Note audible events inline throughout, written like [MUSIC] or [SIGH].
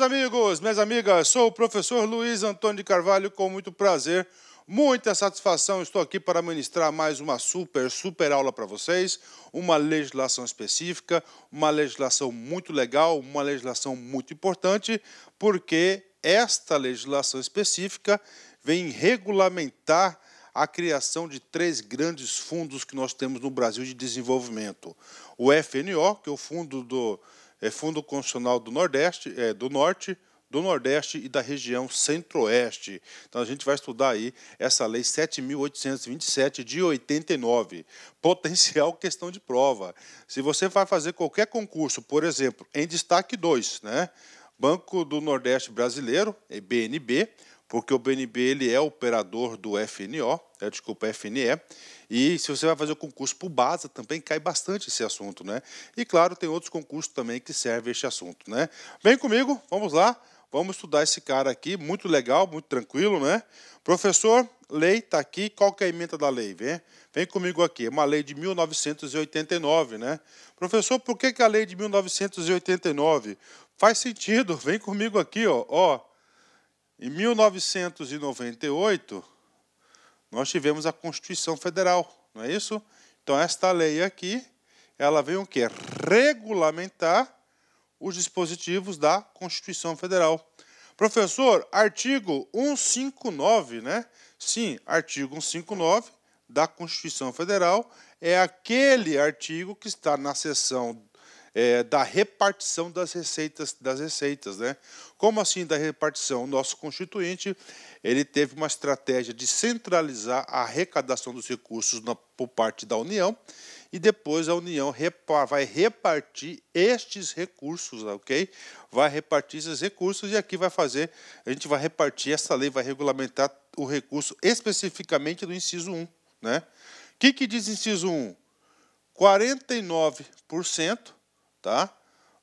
Meus amigos, minhas amigas, sou o professor Luiz Antônio de Carvalho, com muito prazer, muita satisfação, estou aqui para ministrar mais uma super, super aula para vocês, uma legislação específica, uma legislação muito legal, uma legislação muito importante, porque esta legislação específica vem regulamentar a criação de três grandes fundos que nós temos no Brasil de desenvolvimento. O FNO, que é o Fundo do é Fundo Constitucional do Nordeste, é, do Norte, do Nordeste e da região Centro-Oeste. Então a gente vai estudar aí essa lei 7827 de 89, potencial questão de prova. Se você vai fazer qualquer concurso, por exemplo, em destaque 2, né? Banco do Nordeste Brasileiro, BNB, é porque o BNB ele é operador do FNO, é, né, desculpa, FNE, e se você vai fazer o concurso para o BASA, também cai bastante esse assunto, né? E claro, tem outros concursos também que servem esse assunto, né? Vem comigo, vamos lá, vamos estudar esse cara aqui, muito legal, muito tranquilo, né? Professor, lei está aqui, qual que é a emenda da lei? Vem, vem comigo aqui, é uma lei de 1989, né? Professor, por que, que a lei de 1989? Faz sentido, vem comigo aqui, ó, ó em 1998, nós tivemos a Constituição Federal, não é isso? Então, esta lei aqui, ela veio o quê? Regulamentar os dispositivos da Constituição Federal. Professor, artigo 159, né? Sim, artigo 159 da Constituição Federal é aquele artigo que está na seção é, da repartição das receitas, das receitas, né? Como assim da repartição? O nosso constituinte ele teve uma estratégia de centralizar a arrecadação dos recursos na, por parte da União e depois a União repa, vai repartir estes recursos, ok? Vai repartir esses recursos e aqui vai fazer, a gente vai repartir, essa lei vai regulamentar o recurso especificamente do inciso 1, né? O que, que diz inciso 1? 49% tá?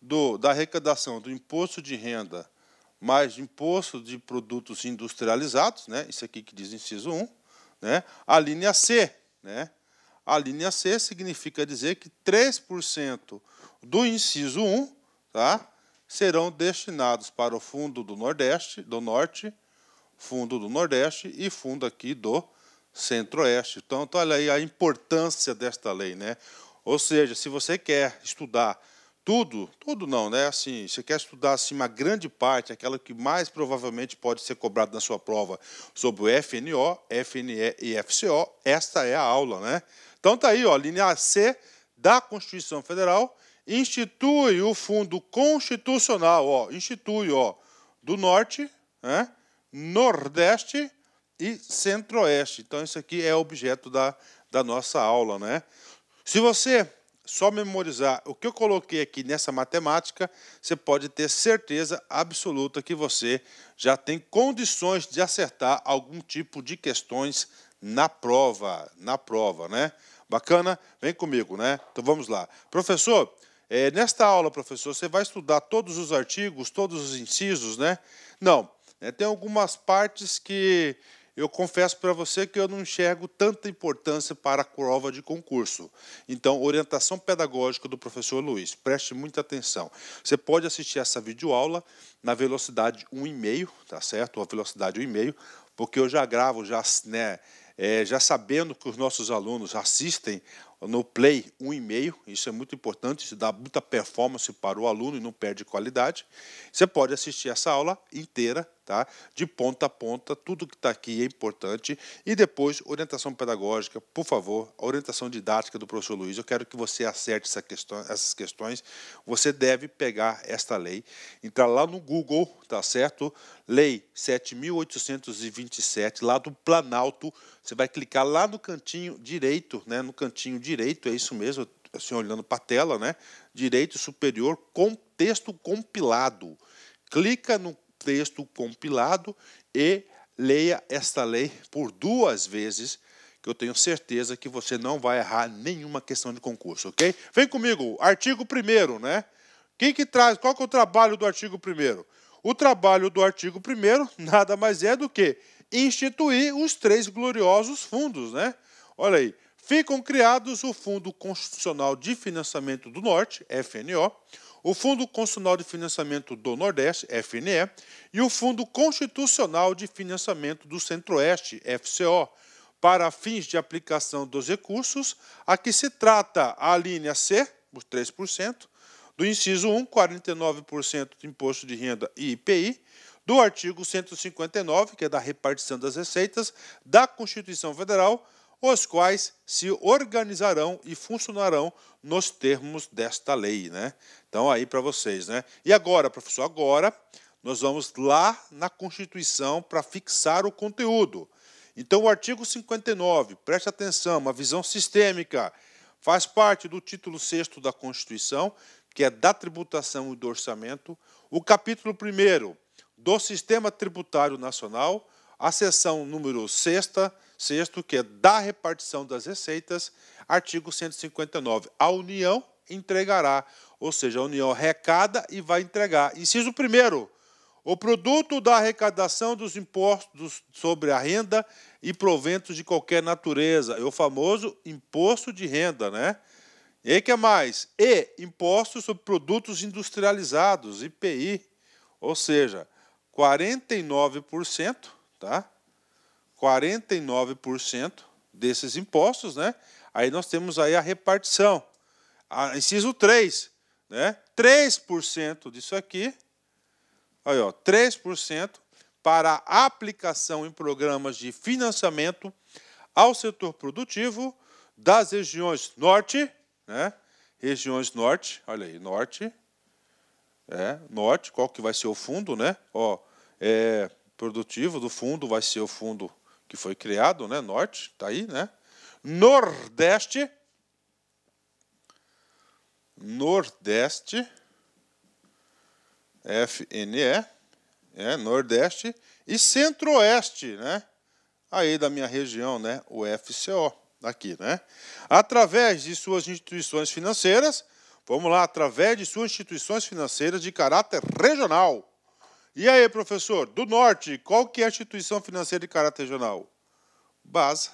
do, da arrecadação do imposto de renda mais imposto de produtos industrializados, né? isso aqui que diz inciso 1, né? a linha C. Né? A linha C significa dizer que 3% do inciso 1 tá? serão destinados para o Fundo do Nordeste, do Norte, Fundo do Nordeste e Fundo aqui do Centro-Oeste. Então, olha aí a importância desta lei. Né? Ou seja, se você quer estudar tudo, tudo não, né? Assim, você quer estudar assim, uma grande parte, aquela que mais provavelmente pode ser cobrada na sua prova sobre o FNO, FNE e FCO, esta é a aula, né? Então tá aí, ó, linha C da Constituição Federal institui o Fundo Constitucional, ó, institui, ó, do Norte, né? Nordeste e Centro-Oeste. Então isso aqui é objeto da, da nossa aula, né? Se você só memorizar o que eu coloquei aqui nessa matemática, você pode ter certeza absoluta que você já tem condições de acertar algum tipo de questões na prova, na prova, né? Bacana? Vem comigo, né? Então vamos lá. Professor, é, nesta aula, professor, você vai estudar todos os artigos, todos os incisos, né? Não. É, tem algumas partes que eu confesso para você que eu não enxergo tanta importância para a prova de concurso. Então, orientação pedagógica do professor Luiz, preste muita atenção. Você pode assistir essa videoaula na velocidade 1,5, tá certo? Ou a velocidade 1,5, porque eu já gravo, já, né, é, já sabendo que os nossos alunos assistem no Play 1,5, isso é muito importante, isso dá muita performance para o aluno e não perde qualidade. Você pode assistir essa aula inteira, tá? De ponta a ponta, tudo que está aqui é importante. E depois, orientação pedagógica, por favor, a orientação didática do professor Luiz, eu quero que você acerte essa questão, essas questões. Você deve pegar esta lei, entrar lá no Google, tá certo? Lei 7827, lá do Planalto. Você vai clicar lá no cantinho direito, né? No cantinho direito, é isso mesmo, assim, olhando para a tela, né? Direito superior com texto compilado. Clica no texto compilado e leia esta lei por duas vezes, que eu tenho certeza que você não vai errar nenhuma questão de concurso, ok? Vem comigo, artigo 1 né? Quem que traz, qual que é o trabalho do artigo 1 O trabalho do artigo 1 [LAUGHS] nada mais é do que instituir os três gloriosos fundos, né? Olha aí, Ficam criados o Fundo Constitucional de Financiamento do Norte, FNO, o Fundo Constitucional de Financiamento do Nordeste, FNE, e o Fundo Constitucional de Financiamento do Centro-Oeste, FCO, para fins de aplicação dos recursos a que se trata a linha C, os 3%, do inciso 1, 49% do imposto de renda e IPI, do artigo 159, que é da repartição das receitas da Constituição Federal, os quais se organizarão e funcionarão nos termos desta lei, né? Então aí para vocês, né? E agora, professor, agora nós vamos lá na Constituição para fixar o conteúdo. Então o artigo 59, preste atenção, uma visão sistêmica, faz parte do título 6 da Constituição, que é da tributação e do orçamento, o capítulo 1 do Sistema Tributário Nacional, a seção número 6 sexto, que é da repartição das receitas, artigo 159. A União entregará, ou seja, a União arrecada e vai entregar. Inciso primeiro: O produto da arrecadação dos impostos sobre a renda e proventos de qualquer natureza, é o famoso imposto de renda, né? E que mais? E impostos sobre produtos industrializados, IPI, ou seja, 49%, tá? 49% desses impostos, né? Aí nós temos aí a repartição. A, inciso 3, né? 3% disso aqui, aí ó, 3% para aplicação em programas de financiamento ao setor produtivo das regiões norte, né? Regiões norte, olha aí, norte, é, norte, qual que vai ser o fundo, né? Ó, é, produtivo do fundo vai ser o fundo que foi criado, né? Norte, está aí, né? Nordeste. Nordeste. FNE. É, Nordeste. E Centro-Oeste, né? Aí da minha região, né? O FCO, aqui, né? Através de suas instituições financeiras. Vamos lá, através de suas instituições financeiras de caráter regional e aí, professor, do norte, qual que é a instituição financeira de caráter regional? BASA.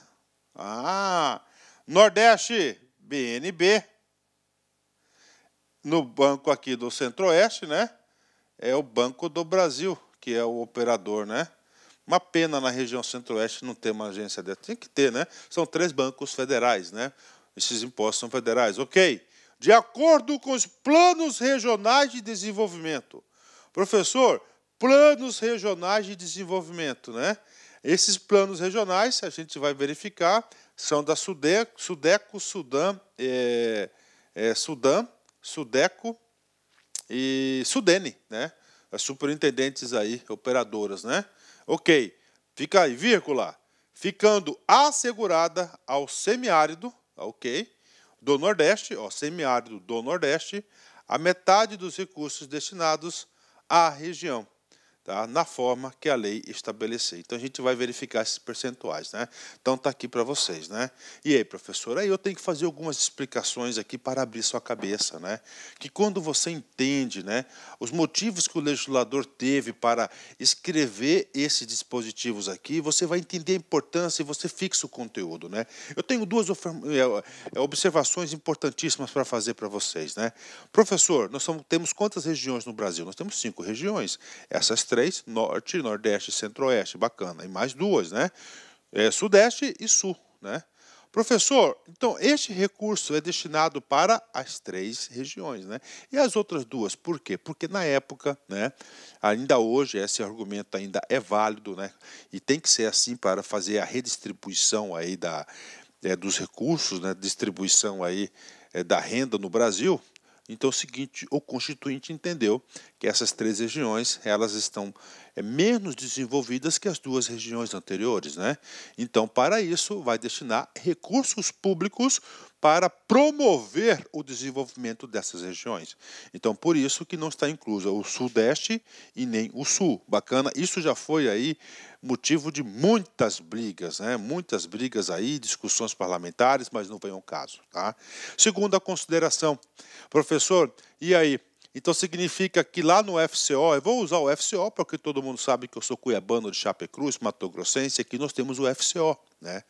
Ah, Nordeste, BNB. No banco aqui do Centro-Oeste, né? É o Banco do Brasil, que é o operador, né? Uma pena na região Centro-Oeste não ter uma agência dessa. Tem que ter, né? São três bancos federais, né? Esses impostos são federais. Ok. De acordo com os planos regionais de desenvolvimento. Professor, planos regionais de desenvolvimento. Né? Esses planos regionais, a gente vai verificar, são da Sudeco, Sudeco Sudam, é, é, Sudeco e Sudene, né? As superintendentes aí, operadoras, né? Ok, fica aí, vírgula. Ficando assegurada ao semiárido, ok, do Nordeste, ó, semiárido do Nordeste, a metade dos recursos destinados à região tá? na forma que a lei estabelecer. Então, a gente vai verificar esses percentuais. Né? Então, está aqui para vocês. Né? E aí, professor, aí eu tenho que fazer algumas explicações aqui para abrir sua cabeça. Né? Que quando você entende né, os motivos que o legislador teve para escrever esses dispositivos aqui, você vai entender a importância e você fixa o conteúdo. Né? Eu tenho duas é, é, é, observações importantíssimas para fazer para vocês. Né? Professor, nós temos quantas regiões no Brasil? Nós temos cinco regiões. Essas três três: norte, nordeste, centro-oeste. Bacana. E mais duas, né? É, sudeste e sul, né? Professor, então este recurso é destinado para as três regiões, né? E as outras duas, por quê? Porque na época, né, ainda hoje esse argumento ainda é válido, né? E tem que ser assim para fazer a redistribuição aí da, é, dos recursos, né? Distribuição aí é, da renda no Brasil, então, é o seguinte, o constituinte entendeu que essas três regiões elas estão é, menos desenvolvidas que as duas regiões anteriores, né? Então, para isso, vai destinar recursos públicos para promover o desenvolvimento dessas regiões. Então, por isso que não está inclusa o Sudeste e nem o Sul. Bacana, isso já foi aí motivo de muitas brigas, né? Muitas brigas aí, discussões parlamentares, mas não vem ao caso, tá? Segunda consideração, Professor, e aí? Então significa que lá no FCO, eu vou usar o FCO porque todo mundo sabe que eu sou cuiabano de Chapecruz, Mato Grossense, aqui nós temos o FCO. Né?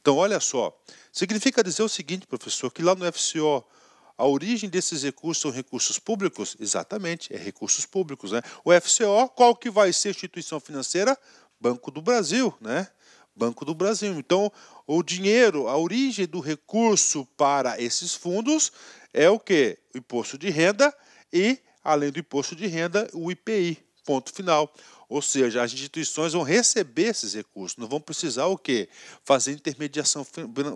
Então olha só, significa dizer o seguinte, professor, que lá no FCO a origem desses recursos são recursos públicos? Exatamente, é recursos públicos. Né? O FCO, qual que vai ser a instituição financeira? Banco do Brasil, né? Banco do Brasil. Então, o dinheiro, a origem do recurso para esses fundos é o que? O imposto de renda e, além do imposto de renda, o IPI. Ponto final. Ou seja, as instituições vão receber esses recursos, não vão precisar o quê? Fazer intermediação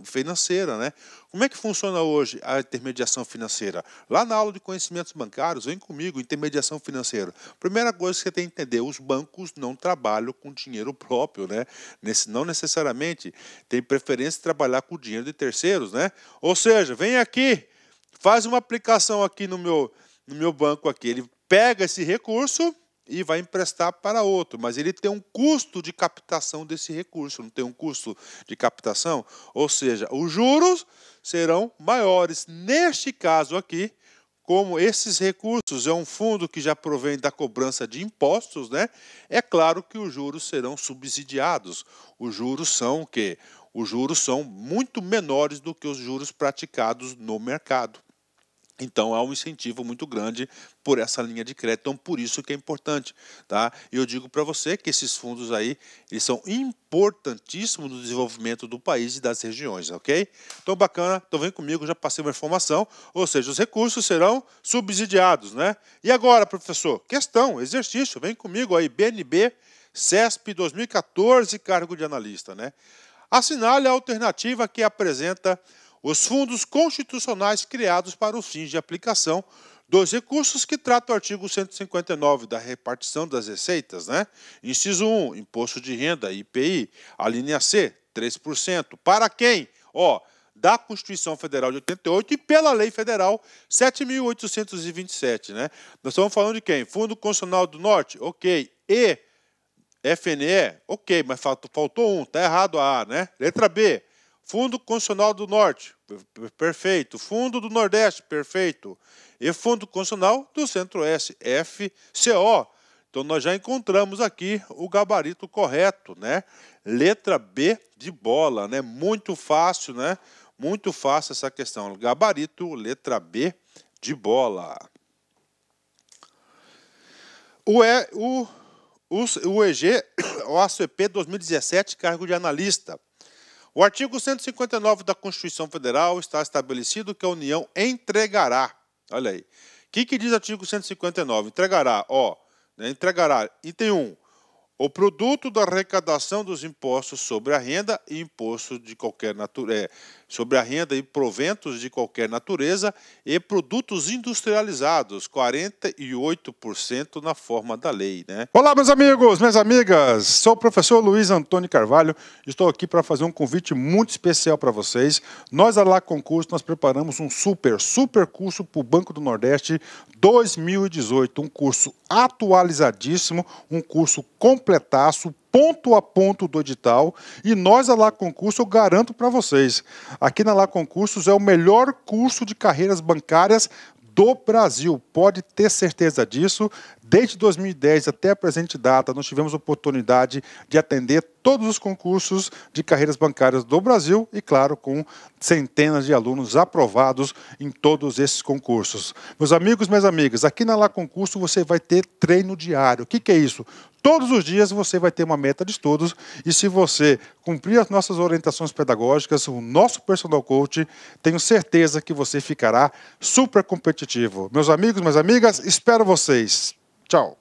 financeira, né? Como é que funciona hoje a intermediação financeira? Lá na aula de conhecimentos bancários, vem comigo, intermediação financeira. Primeira coisa que você tem que entender, os bancos não trabalham com dinheiro próprio, né? Nesse, não necessariamente tem preferência de trabalhar com dinheiro de terceiros, né? Ou seja, vem aqui, faz uma aplicação aqui no meu, no meu banco aqui. Ele pega esse recurso e vai emprestar para outro, mas ele tem um custo de captação desse recurso, não tem um custo de captação, ou seja, os juros serão maiores. Neste caso aqui, como esses recursos é um fundo que já provém da cobrança de impostos, né? É claro que os juros serão subsidiados. Os juros são o quê? os juros são muito menores do que os juros praticados no mercado. Então há um incentivo muito grande por essa linha de crédito, então por isso que é importante, tá? Eu digo para você que esses fundos aí, eles são importantíssimos no desenvolvimento do país e das regiões, OK? Então bacana, então vem comigo, já passei uma informação, ou seja, os recursos serão subsidiados, né? E agora, professor, questão, exercício, vem comigo aí, BNB, CESP 2014, cargo de analista, né? assinale a alternativa que apresenta os fundos constitucionais criados para os fins de aplicação dos recursos que trata o artigo 159 da repartição das receitas, né? Inciso 1, imposto de renda, IPI, a linha C, 3%. Para quem? Ó, da Constituição Federal de 88 e pela Lei Federal 7827, né? Nós estamos falando de quem? Fundo Constitucional do Norte, OK. E FNE, ok, mas faltou um, tá errado a A, né? Letra B, Fundo Constitucional do Norte, perfeito. Fundo do Nordeste, perfeito. E Fundo Constitucional do Centro-Oeste, FCO. Então nós já encontramos aqui o gabarito correto, né? Letra B de bola, né? Muito fácil, né? Muito fácil essa questão. Gabarito, letra B de bola. O, e, o o EG OACP 2017, cargo de analista. O artigo 159 da Constituição Federal está estabelecido que a União entregará, olha aí, o que, que diz o artigo 159? Entregará, ó, né, entregará, item 1, o produto da arrecadação dos impostos sobre a renda e imposto de qualquer natureza, é, sobre a renda e proventos de qualquer natureza e produtos industrializados, 48% na forma da lei. Né? Olá, meus amigos, minhas amigas, sou o professor Luiz Antônio Carvalho, estou aqui para fazer um convite muito especial para vocês. Nós, da Lá Concurso, nós preparamos um super, super curso para o Banco do Nordeste 2018, um curso atualizadíssimo, um curso completaço, ponto a ponto do edital e nós, a Lá Concurso, eu garanto para vocês, aqui na Lá Concursos é o melhor curso de carreiras bancárias do Brasil, pode ter certeza disso. Desde 2010 até a presente data, nós tivemos oportunidade de atender todos os concursos de carreiras bancárias do Brasil e, claro, com centenas de alunos aprovados em todos esses concursos. Meus amigos, minhas amigas, aqui na Lá Concurso você vai ter treino diário. O que, que é isso? Todos os dias você vai ter uma meta de estudos e se você cumprir as nossas orientações pedagógicas, o nosso personal coach, tenho certeza que você ficará super competitivo. Meus amigos, minhas amigas, espero vocês. 赵。